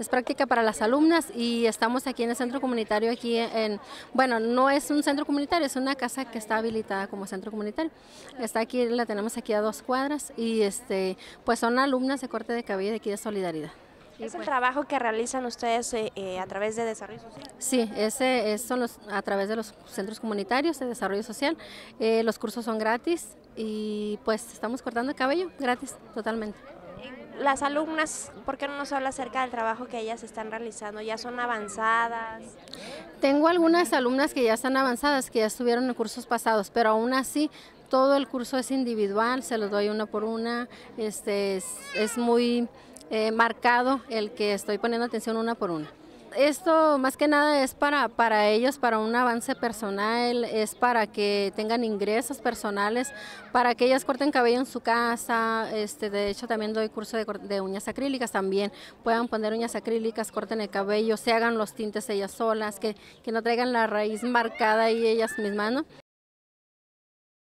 es práctica para las alumnas y estamos aquí en el centro comunitario, aquí en, bueno, no es un centro comunitario, es una casa que está habilitada como centro comunitario. Está aquí, la tenemos aquí a dos cuadras y este, pues son alumnas de corte de cabello de aquí de Solidaridad. ¿Es el trabajo que realizan ustedes eh, eh, a través de desarrollo social? Sí, ese, son los, a través de los centros comunitarios de desarrollo social. Eh, los cursos son gratis y pues estamos cortando cabello gratis totalmente las alumnas, ¿por qué no nos habla acerca del trabajo que ellas están realizando? ¿Ya son avanzadas? Tengo algunas alumnas que ya están avanzadas, que ya estuvieron en cursos pasados, pero aún así todo el curso es individual, se los doy una por una, este es, muy eh, marcado el que estoy poniendo atención una por una esto más que nada es para, para ellos, para un avance personal, es para que tengan ingresos personales, para que ellas corten cabello en su casa, este, de hecho también doy curso de, uñas acrílicas también, puedan poner uñas acrílicas, corten el cabello, se hagan los tintes ellas solas, que, que no traigan la raíz marcada ahí ellas mismas,